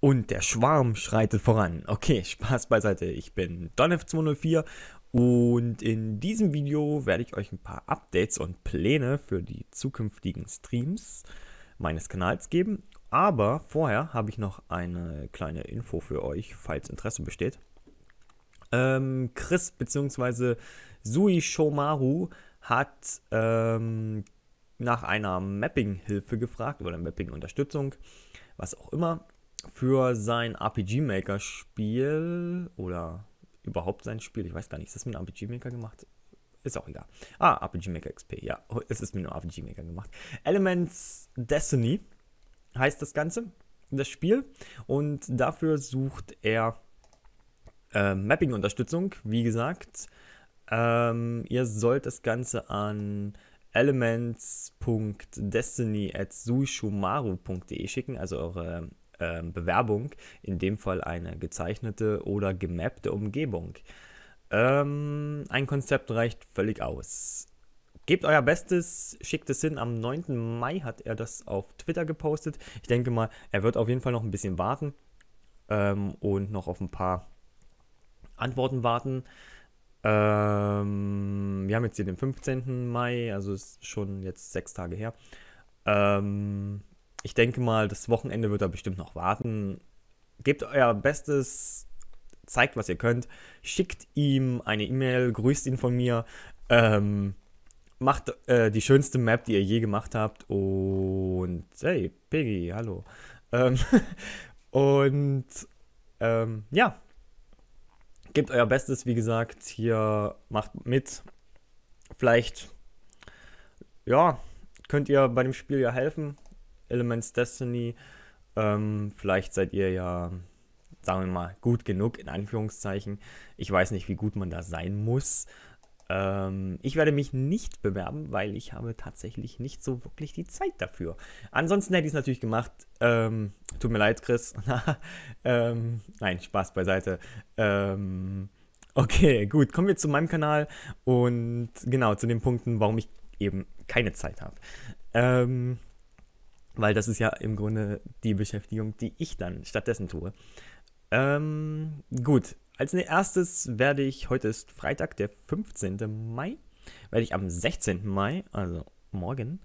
Und der Schwarm schreitet voran. Okay, Spaß beiseite. Ich bin DonF204 und in diesem Video werde ich euch ein paar Updates und Pläne für die zukünftigen Streams meines Kanals geben. Aber vorher habe ich noch eine kleine Info für euch, falls Interesse besteht. Ähm, Chris bzw. Sui Shomaru hat ähm, nach einer Mapping-Hilfe gefragt oder Mapping-Unterstützung, was auch immer für sein RPG Maker Spiel oder überhaupt sein Spiel, ich weiß gar nicht, ist das mit einem RPG Maker gemacht? Ist auch egal. Ah, RPG Maker XP, ja, es ist mit einem RPG Maker gemacht. Elements Destiny heißt das Ganze, das Spiel. Und dafür sucht er äh, Mapping-Unterstützung. Wie gesagt, ähm, ihr sollt das Ganze an elements.destiny.sushumaru.de schicken, also eure äh, Bewerbung, in dem Fall eine gezeichnete oder gemappte Umgebung. Ähm, ein Konzept reicht völlig aus. Gebt euer Bestes, schickt es hin. Am 9. Mai hat er das auf Twitter gepostet. Ich denke mal, er wird auf jeden Fall noch ein bisschen warten ähm, und noch auf ein paar Antworten warten. Ähm, wir haben jetzt hier den 15. Mai, also ist schon jetzt sechs Tage her. Ähm, ich denke mal, das Wochenende wird da bestimmt noch warten. Gebt euer Bestes, zeigt, was ihr könnt, schickt ihm eine E-Mail, grüßt ihn von mir, ähm, macht äh, die schönste Map, die ihr je gemacht habt und hey, Piggy, hallo. Ähm, und ähm, ja, gebt euer Bestes, wie gesagt, hier macht mit. Vielleicht, ja, könnt ihr bei dem Spiel ja helfen. Elements Destiny. Ähm, vielleicht seid ihr ja, sagen wir mal, gut genug, in Anführungszeichen. Ich weiß nicht, wie gut man da sein muss. Ähm, ich werde mich nicht bewerben, weil ich habe tatsächlich nicht so wirklich die Zeit dafür. Ansonsten hätte ich es natürlich gemacht. Ähm, tut mir leid, Chris. ähm, nein, Spaß beiseite. Ähm, okay, gut. Kommen wir zu meinem Kanal und genau zu den Punkten, warum ich eben keine Zeit habe. Ähm, weil das ist ja im Grunde die Beschäftigung, die ich dann stattdessen tue. Ähm, gut, als erstes werde ich, heute ist Freitag, der 15. Mai, werde ich am 16. Mai, also morgen,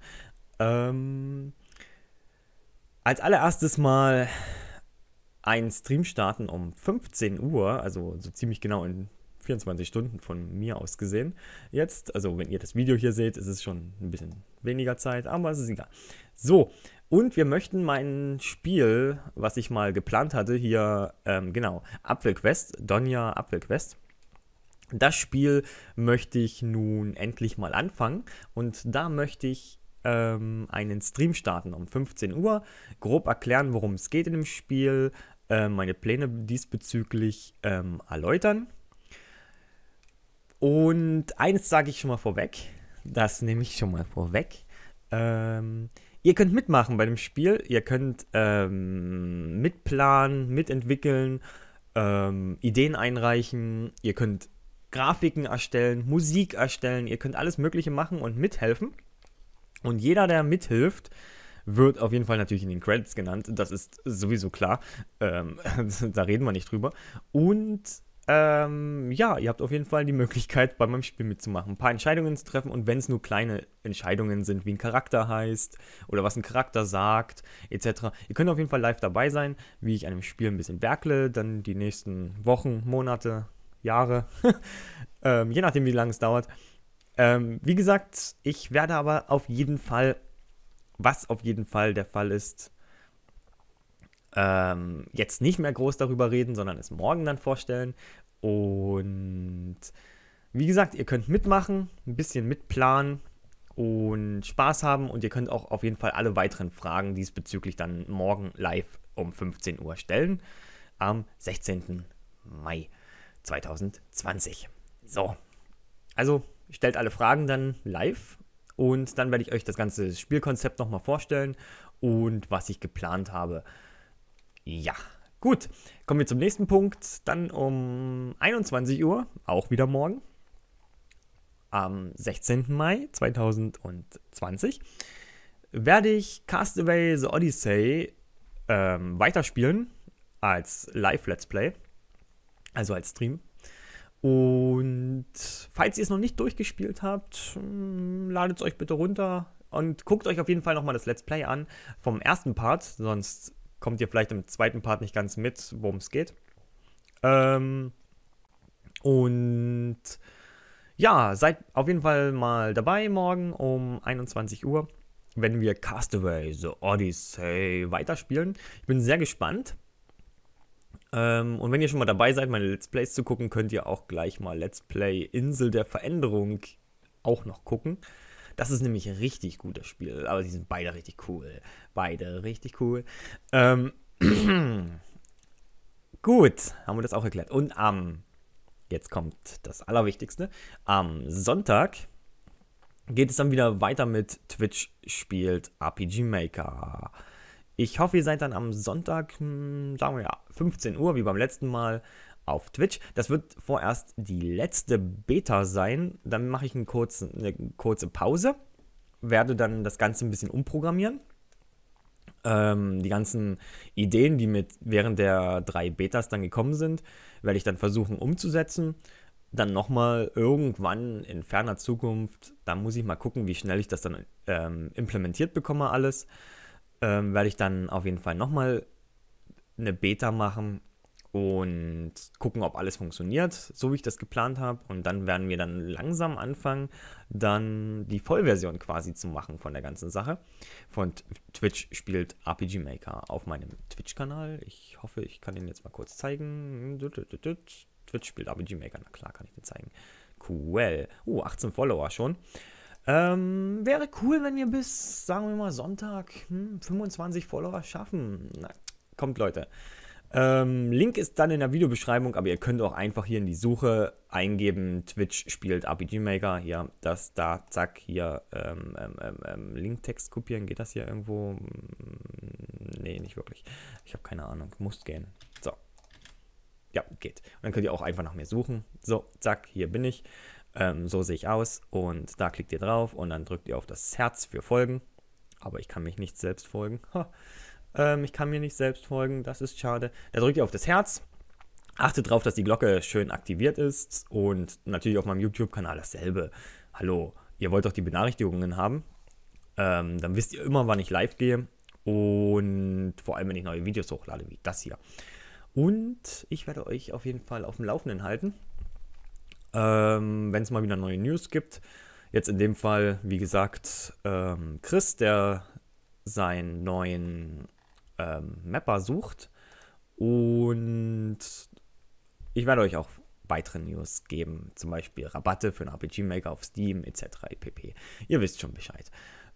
ähm, als allererstes mal einen Stream starten um 15 Uhr, also so ziemlich genau in 24 Stunden von mir aus gesehen. Jetzt, also wenn ihr das Video hier seht, ist es schon ein bisschen weniger Zeit, aber es ist egal. So, und wir möchten mein Spiel, was ich mal geplant hatte, hier, ähm, genau, Apfelquest, Donja Apfelquest. Das Spiel möchte ich nun endlich mal anfangen und da möchte ich ähm, einen Stream starten um 15 Uhr, grob erklären, worum es geht in dem Spiel, äh, meine Pläne diesbezüglich ähm, erläutern. Und eines sage ich schon mal vorweg, das nehme ich schon mal vorweg. Ähm, Ihr könnt mitmachen bei dem Spiel, ihr könnt ähm, mitplanen, mitentwickeln, ähm, Ideen einreichen, ihr könnt Grafiken erstellen, Musik erstellen, ihr könnt alles Mögliche machen und mithelfen. Und jeder, der mithilft, wird auf jeden Fall natürlich in den Credits genannt. Das ist sowieso klar. Ähm, da reden wir nicht drüber. Und ähm, ja, ihr habt auf jeden Fall die Möglichkeit, bei meinem Spiel mitzumachen, ein paar Entscheidungen zu treffen und wenn es nur kleine Entscheidungen sind, wie ein Charakter heißt oder was ein Charakter sagt, etc. Ihr könnt auf jeden Fall live dabei sein, wie ich an dem Spiel ein bisschen werkle, dann die nächsten Wochen, Monate, Jahre, ähm, je nachdem, wie lange es dauert. Ähm, wie gesagt, ich werde aber auf jeden Fall, was auf jeden Fall der Fall ist, ähm, jetzt nicht mehr groß darüber reden, sondern es morgen dann vorstellen. Und wie gesagt, ihr könnt mitmachen, ein bisschen mitplanen und Spaß haben und ihr könnt auch auf jeden Fall alle weiteren Fragen diesbezüglich dann morgen live um 15 Uhr stellen am 16. Mai 2020. So, also stellt alle Fragen dann live und dann werde ich euch das ganze Spielkonzept nochmal vorstellen und was ich geplant habe. Ja, gut. Kommen wir zum nächsten Punkt. Dann um 21 Uhr, auch wieder morgen, am 16. Mai 2020, werde ich Castaway The Odyssey ähm, weiterspielen als Live-Let's Play, also als Stream. Und falls ihr es noch nicht durchgespielt habt, hm, ladet es euch bitte runter und guckt euch auf jeden Fall nochmal das Let's Play an vom ersten Part, sonst kommt ihr vielleicht im zweiten Part nicht ganz mit, worum es geht. Ähm, und ja, seid auf jeden Fall mal dabei morgen um 21 Uhr, wenn wir Castaway The Odyssey weiterspielen. Ich bin sehr gespannt. Ähm, und wenn ihr schon mal dabei seid, meine Let's Plays zu gucken, könnt ihr auch gleich mal Let's Play Insel der Veränderung auch noch gucken. Das ist nämlich ein richtig gutes Spiel, aber die sind beide richtig cool. Beide richtig cool. Ähm, gut, haben wir das auch erklärt. Und am, ähm, jetzt kommt das Allerwichtigste, am Sonntag geht es dann wieder weiter mit Twitch spielt RPG Maker. Ich hoffe, ihr seid dann am Sonntag, hm, sagen wir ja, 15 Uhr, wie beim letzten Mal, auf Twitch. Das wird vorerst die letzte Beta sein. Dann mache ich einen kurzen, eine kurze Pause, werde dann das Ganze ein bisschen umprogrammieren. Ähm, die ganzen Ideen, die mit während der drei Betas dann gekommen sind, werde ich dann versuchen umzusetzen. Dann nochmal irgendwann in ferner Zukunft, da muss ich mal gucken, wie schnell ich das dann ähm, implementiert bekomme alles, ähm, werde ich dann auf jeden Fall nochmal eine Beta machen und gucken, ob alles funktioniert, so wie ich das geplant habe. Und dann werden wir dann langsam anfangen, dann die Vollversion quasi zu machen von der ganzen Sache. Von Twitch spielt RPG Maker auf meinem Twitch-Kanal. Ich hoffe, ich kann den jetzt mal kurz zeigen. Twitch spielt RPG Maker, na klar kann ich den zeigen. Cool. Uh, 18 Follower schon. Ähm, wäre cool, wenn wir bis, sagen wir mal, Sonntag hm, 25 Follower schaffen. Na, kommt Leute. Ähm, Link ist dann in der Videobeschreibung, aber ihr könnt auch einfach hier in die Suche eingeben, Twitch spielt RPG Maker, hier, das da, zack, hier, ähm ähm, ähm, ähm, Linktext kopieren, geht das hier irgendwo? Mm, nee, nicht wirklich. Ich habe keine Ahnung, muss gehen. So. Ja, geht. Und dann könnt ihr auch einfach nach mir suchen. So, zack, hier bin ich. Ähm, so sehe ich aus und da klickt ihr drauf und dann drückt ihr auf das Herz für Folgen. Aber ich kann mich nicht selbst folgen. Ha. Ähm, ich kann mir nicht selbst folgen, das ist schade. Da drückt ihr auf das Herz. Achtet darauf, dass die Glocke schön aktiviert ist und natürlich auf meinem YouTube-Kanal dasselbe. Hallo, ihr wollt doch die Benachrichtigungen haben. Ähm, dann wisst ihr immer, wann ich live gehe und vor allem, wenn ich neue Videos hochlade, wie das hier. Und ich werde euch auf jeden Fall auf dem Laufenden halten, ähm, wenn es mal wieder neue News gibt. Jetzt in dem Fall, wie gesagt, ähm, Chris, der seinen neuen ähm, Mapper sucht. Und ich werde euch auch weitere News geben, zum Beispiel Rabatte für einen RPG-Maker auf Steam etc. pp. Ihr wisst schon Bescheid.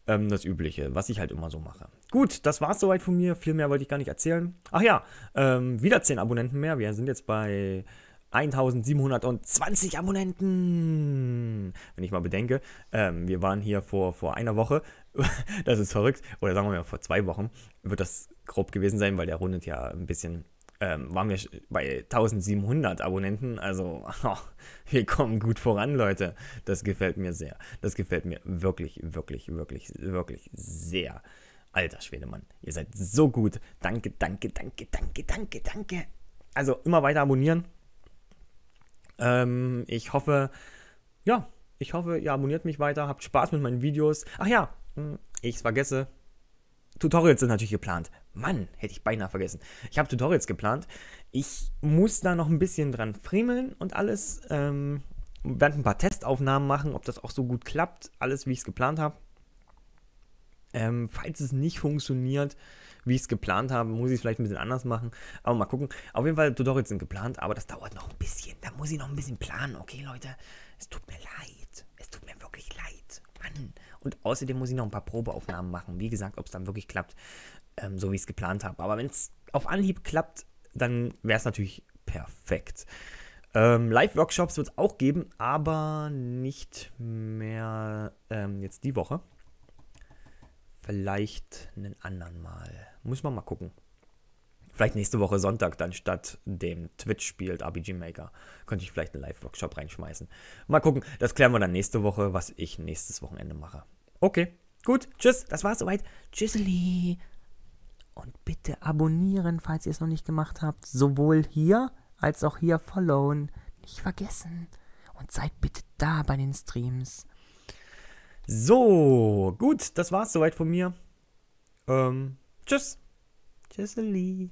Ähm, das Übliche, was ich halt immer so mache. Gut, das war es soweit von mir. Viel mehr wollte ich gar nicht erzählen. Ach ja, ähm, wieder 10 Abonnenten mehr. Wir sind jetzt bei 1720 Abonnenten. Wenn ich mal bedenke, ähm, wir waren hier vor, vor einer Woche, das ist verrückt, oder sagen wir mal vor zwei Wochen, wird das grob gewesen sein, weil der rundet ja ein bisschen. Ähm, waren wir bei 1700 Abonnenten, also oh, wir kommen gut voran, Leute. Das gefällt mir sehr. Das gefällt mir wirklich, wirklich, wirklich, wirklich sehr. Alter Schwedemann, ihr seid so gut. Danke, danke, danke, danke, danke, danke. Also immer weiter abonnieren. Ähm, ich hoffe, ja, ich hoffe, ihr abonniert mich weiter, habt Spaß mit meinen Videos. Ach ja, hm, ich vergesse, Tutorials sind natürlich geplant. Mann, hätte ich beinahe vergessen. Ich habe Tutorials geplant. Ich muss da noch ein bisschen dran friemeln und alles. Ähm, werde ein paar Testaufnahmen machen, ob das auch so gut klappt. Alles, wie ich es geplant habe. Ähm, falls es nicht funktioniert, wie ich es geplant habe. Muss ich es vielleicht ein bisschen anders machen. Aber mal gucken. Auf jeden Fall, Tutorials sind geplant, aber das dauert noch ein bisschen. Da muss ich noch ein bisschen planen. Okay, Leute, es tut mir leid. Es tut mir wirklich leid. Mann. Und außerdem muss ich noch ein paar Probeaufnahmen machen. Wie gesagt, ob es dann wirklich klappt, ähm, so wie ich es geplant habe. Aber wenn es auf Anhieb klappt, dann wäre es natürlich perfekt. Ähm, Live-Workshops wird es auch geben, aber nicht mehr ähm, jetzt die Woche. Vielleicht einen anderen Mal. Muss man mal gucken. Vielleicht nächste Woche Sonntag dann statt dem Twitch spielt RPG Maker. Könnte ich vielleicht einen Live-Workshop reinschmeißen. Mal gucken. Das klären wir dann nächste Woche, was ich nächstes Wochenende mache. Okay, gut. Tschüss. Das war's soweit. Tschüssli. Und bitte abonnieren, falls ihr es noch nicht gemacht habt. Sowohl hier als auch hier followen. Nicht vergessen. Und seid bitte da bei den Streams. So, gut, das war's soweit von mir. Ähm, tschüss. Tschüsseli.